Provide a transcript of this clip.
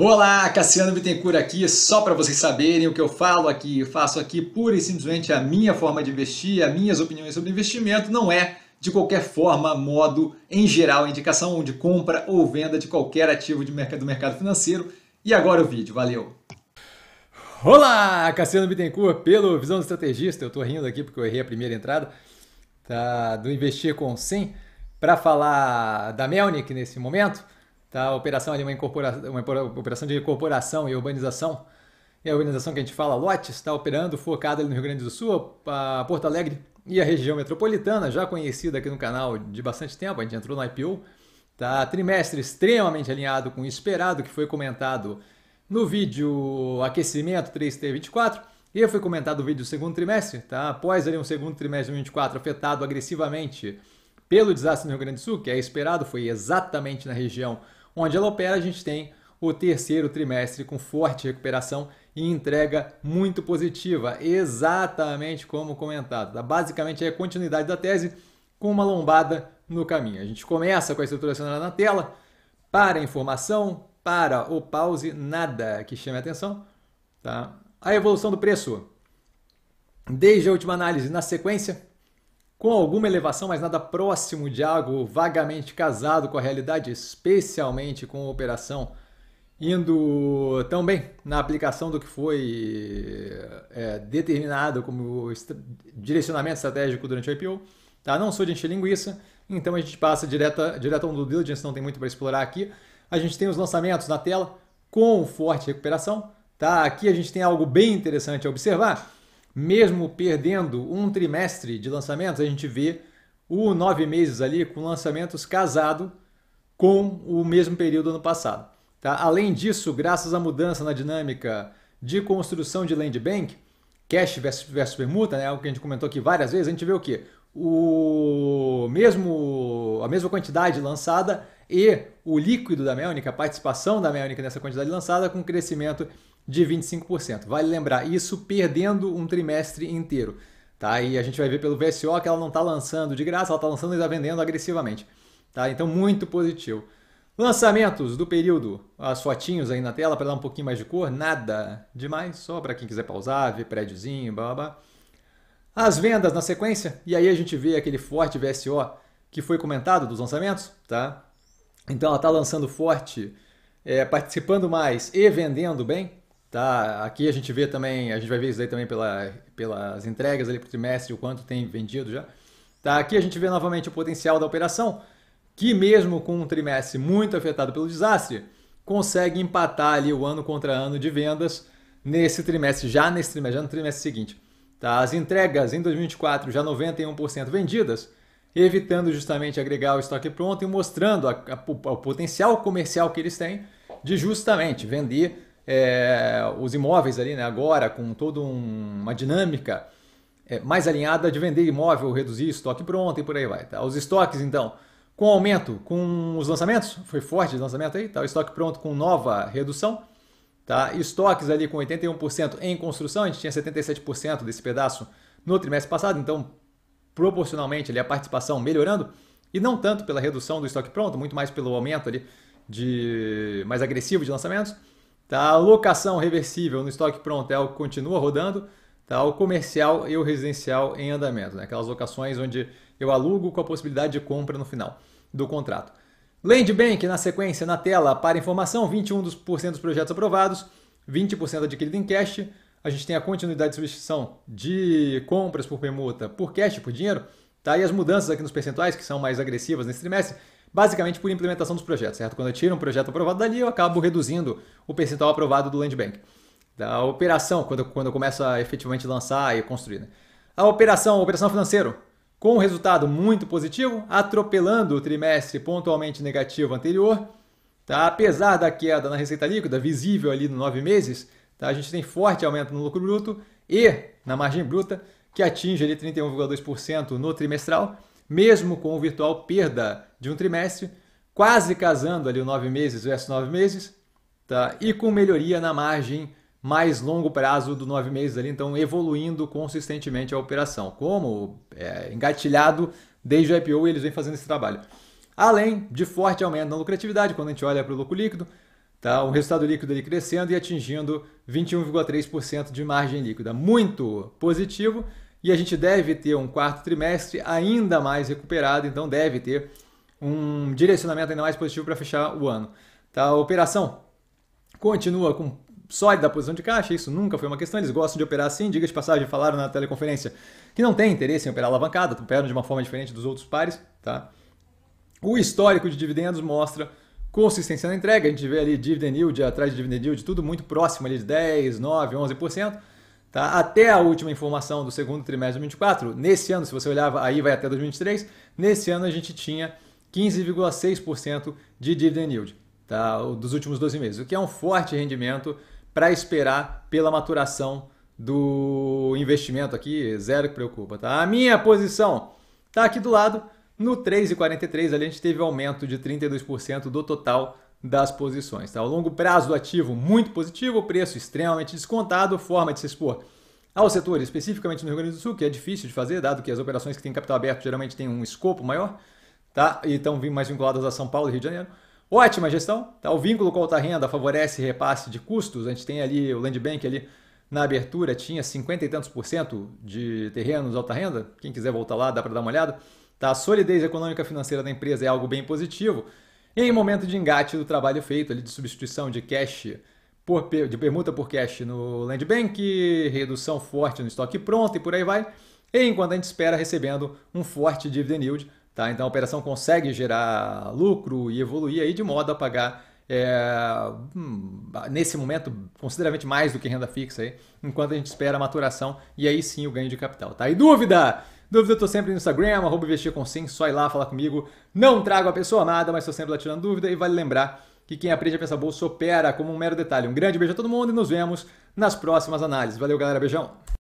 Olá, Cassiano Bittencourt aqui, só para vocês saberem o que eu falo aqui, eu faço aqui pura e simplesmente a minha forma de investir, as minhas opiniões sobre investimento, não é de qualquer forma, modo, em geral, indicação de compra ou venda de qualquer ativo de mercado, do mercado financeiro. E agora o vídeo, valeu! Olá, Cassiano Bittencourt, pelo Visão do Estrategista, eu estou rindo aqui porque eu errei a primeira entrada, tá, do Investir com 100, para falar da Melnick nesse momento, Tá? A operação ali, uma, incorporação, uma operação de incorporação e urbanização. É a organização que a gente fala, lotes, está operando focada ali no Rio Grande do Sul, a Porto Alegre e a região metropolitana, já conhecida aqui no canal de bastante tempo, a gente entrou no IPO. Tá? Trimestre extremamente alinhado com o esperado, que foi comentado no vídeo Aquecimento 3T24. E foi comentado o vídeo do segundo trimestre, tá? Após ali um segundo trimestre de 2024 afetado agressivamente pelo desastre no Rio Grande do Sul, que é esperado, foi exatamente na região onde ela opera, a gente tem o terceiro trimestre com forte recuperação e entrega muito positiva, exatamente como comentado. Tá? Basicamente é a continuidade da tese com uma lombada no caminho. A gente começa com a estrutura acionária na tela, para a informação, para o pause, nada que chame a atenção. Tá? A evolução do preço. Desde a última análise, na sequência, com alguma elevação, mas nada próximo de algo vagamente casado com a realidade, especialmente com a operação indo tão bem na aplicação do que foi é, determinado como est direcionamento estratégico durante o IPO. Tá? Não sou de encher linguiça, então a gente passa direto, direto ao do diligence, não tem muito para explorar aqui. A gente tem os lançamentos na tela com forte recuperação. Tá? Aqui a gente tem algo bem interessante a observar mesmo perdendo um trimestre de lançamentos, a gente vê o nove meses ali com lançamentos casado com o mesmo período ano passado. Tá? Além disso, graças à mudança na dinâmica de construção de land bank, cash versus, versus permuta, né, algo que a gente comentou aqui várias vezes, a gente vê o quê? O mesmo, a mesma quantidade lançada e o líquido da Melnick, a participação da Melnick nessa quantidade lançada com crescimento de 25%. Vale lembrar, isso perdendo um trimestre inteiro. Tá? E a gente vai ver pelo VSO que ela não está lançando de graça, ela está lançando e está vendendo agressivamente. Tá? Então, muito positivo. Lançamentos do período, as fotinhos aí na tela para dar um pouquinho mais de cor, nada demais, só para quem quiser pausar, ver prédiozinho, blá, blá, As vendas na sequência, e aí a gente vê aquele forte VSO que foi comentado dos lançamentos, tá? Então ela está lançando forte, é, participando mais e vendendo bem, Tá, aqui a gente vê também, a gente vai ver isso aí também pela, pelas entregas ali para o trimestre, o quanto tem vendido já. Tá, aqui a gente vê novamente o potencial da operação, que mesmo com um trimestre muito afetado pelo desastre, consegue empatar ali o ano contra ano de vendas nesse trimestre, já nesse trimestre, já no trimestre seguinte. Tá, as entregas em 2024 já 91% vendidas, evitando justamente agregar o estoque pronto e mostrando a, a, o potencial comercial que eles têm de justamente vender é, os imóveis ali, né, agora, com toda um, uma dinâmica é, mais alinhada de vender imóvel, reduzir estoque pronto e por aí vai. Tá? Os estoques, então, com aumento com os lançamentos, foi forte o lançamento aí, tá? o estoque pronto com nova redução. Tá? Estoques ali com 81% em construção, a gente tinha 77% desse pedaço no trimestre passado, então proporcionalmente ali, a participação melhorando, e não tanto pela redução do estoque pronto, muito mais pelo aumento ali de mais agressivo de lançamentos. Tá? A locação reversível no estoque pronto é algo que continua rodando. Tá? O comercial e o residencial em andamento. Né? Aquelas locações onde eu alugo com a possibilidade de compra no final do contrato. Land Bank na sequência na tela para informação: 21% dos projetos aprovados, 20% adquirido em cash. A gente tem a continuidade de substituição de compras por permuta por cash, por dinheiro. Tá? E as mudanças aqui nos percentuais, que são mais agressivas nesse trimestre, basicamente por implementação dos projetos, certo? Quando eu tiro um projeto aprovado dali, eu acabo reduzindo o percentual aprovado do Land Bank. Da operação, quando eu, quando eu começo a efetivamente lançar e construir. Né? A operação, a operação financeira, com um resultado muito positivo, atropelando o trimestre pontualmente negativo anterior, tá? apesar da queda na receita líquida, visível ali nos nove meses, tá? a gente tem forte aumento no lucro bruto e na margem bruta, que atinge ali 31,2% no trimestral mesmo com o virtual perda de um trimestre, quase casando ali o nove meses versus nove meses, tá? e com melhoria na margem mais longo prazo do nove meses ali, então evoluindo consistentemente a operação. Como é, engatilhado desde o IPO eles vêm fazendo esse trabalho. Além de forte aumento na lucratividade, quando a gente olha para o lucro líquido, tá? o resultado líquido ali crescendo e atingindo 21,3% de margem líquida. Muito positivo e a gente deve ter um quarto trimestre ainda mais recuperado, então deve ter um direcionamento ainda mais positivo para fechar o ano. Tá? A operação continua com sólida posição de caixa, isso nunca foi uma questão, eles gostam de operar assim, diga de passagem, falaram na teleconferência que não tem interesse em operar alavancada, operam de uma forma diferente dos outros pares. Tá? O histórico de dividendos mostra consistência na entrega, a gente vê ali dividend yield atrás de dividend yield, tudo muito próximo ali de 10, 9, 11%. Tá? Até a última informação do segundo trimestre de 2024, nesse ano, se você olhava aí, vai até 2023, nesse ano a gente tinha 15,6% de dividend yield tá? dos últimos 12 meses, o que é um forte rendimento para esperar pela maturação do investimento aqui, zero que preocupa. Tá? A minha posição está aqui do lado, no 3,43 ali a gente teve aumento de 32% do total das posições. Tá? O longo prazo do ativo muito positivo, preço extremamente descontado, forma de se expor ao setor, especificamente no Rio Grande do Sul, que é difícil de fazer, dado que as operações que têm capital aberto geralmente têm um escopo maior, tá? e estão mais vinculadas a São Paulo e Rio de Janeiro. Ótima gestão, tá? o vínculo com a alta renda favorece repasse de custos, a gente tem ali o Land Bank ali na abertura tinha 50 e tantos por cento de terrenos alta renda, quem quiser voltar lá dá para dar uma olhada. Tá? A solidez econômica financeira da empresa é algo bem positivo, em momento de engate do trabalho feito ali de substituição de cash por, de permuta por cash no land bank, redução forte no estoque pronto e por aí vai. E enquanto a gente espera recebendo um forte dividend yield, tá? Então a operação consegue gerar lucro e evoluir aí de modo a pagar é, hum, nesse momento consideravelmente mais do que renda fixa aí, enquanto a gente espera a maturação e aí sim o ganho de capital, tá? E dúvida? Dúvida, eu tô sempre no Instagram, arroba investir com sim, só ir lá falar comigo. Não trago a pessoa nada, mas tô sempre lá tirando dúvida e vale lembrar que quem aprende a pensar bolsa opera como um mero detalhe. Um grande beijo a todo mundo e nos vemos nas próximas análises. Valeu, galera. Beijão.